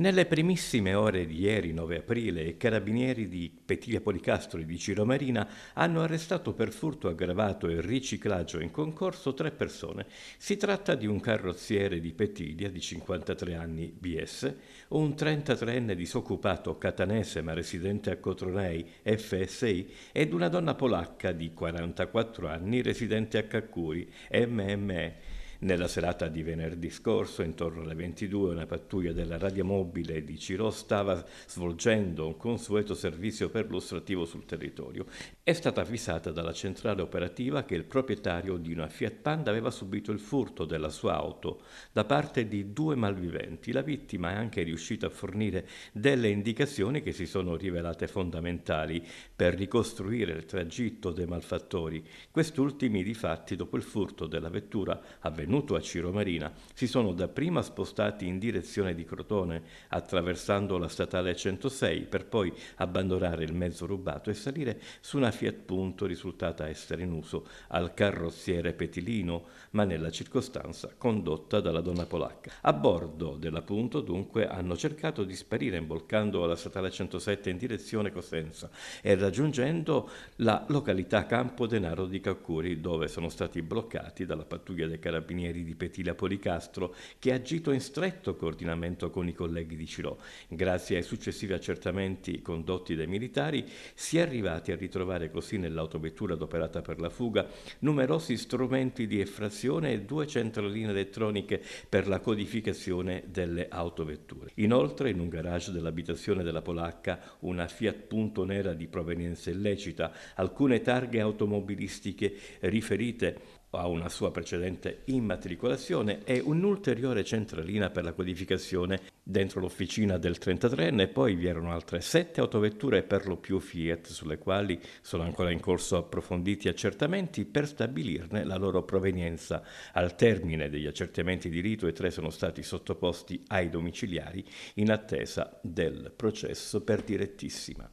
Nelle primissime ore di ieri 9 aprile i carabinieri di Petiglia Policastro e di Ciro Marina hanno arrestato per furto aggravato e riciclaggio in concorso tre persone. Si tratta di un carrozziere di Petiglia di 53 anni BS, un 33enne disoccupato catanese ma residente a Cotronei FSI ed una donna polacca di 44 anni residente a Caccuri MME nella serata di venerdì scorso, intorno alle 22, una pattuglia della Radia Mobile di Ciro stava svolgendo un consueto servizio perlustrativo sul territorio. È stata avvisata dalla centrale operativa che il proprietario di una Fiat Panda aveva subito il furto della sua auto da parte di due malviventi. La vittima è anche riuscita a fornire delle indicazioni che si sono rivelate fondamentali per ricostruire il tragitto dei malfattori, quest'ultimi di fatti dopo il furto della vettura avvenuto appartenuto a Ciro Marina, si sono dapprima spostati in direzione di Crotone, attraversando la statale 106, per poi abbandonare il mezzo rubato e salire su una Fiat Punto risultata essere in uso al carrozziere Petilino, ma nella circostanza condotta dalla donna polacca. A bordo della Punto, dunque, hanno cercato di sparire imbolcando la statale 107 in direzione Cosenza e raggiungendo la località Campo Denaro di Calcuri, dove sono stati bloccati dalla pattuglia dei carabinieri carabinieri di Petila Policastro, che ha agito in stretto coordinamento con i colleghi di Cirò. Grazie ai successivi accertamenti condotti dai militari, si è arrivati a ritrovare così nell'autovettura adoperata per la fuga numerosi strumenti di effrazione e due centraline elettroniche per la codificazione delle autovetture. Inoltre, in un garage dell'abitazione della Polacca, una Fiat Punto Nera di provenienza illecita, alcune targhe automobilistiche riferite a una sua precedente immatricolazione e un'ulteriore centralina per la codificazione dentro l'officina del 33enne poi vi erano altre sette autovetture per lo più Fiat sulle quali sono ancora in corso approfonditi accertamenti per stabilirne la loro provenienza. Al termine degli accertamenti di rito i tre sono stati sottoposti ai domiciliari in attesa del processo per direttissima.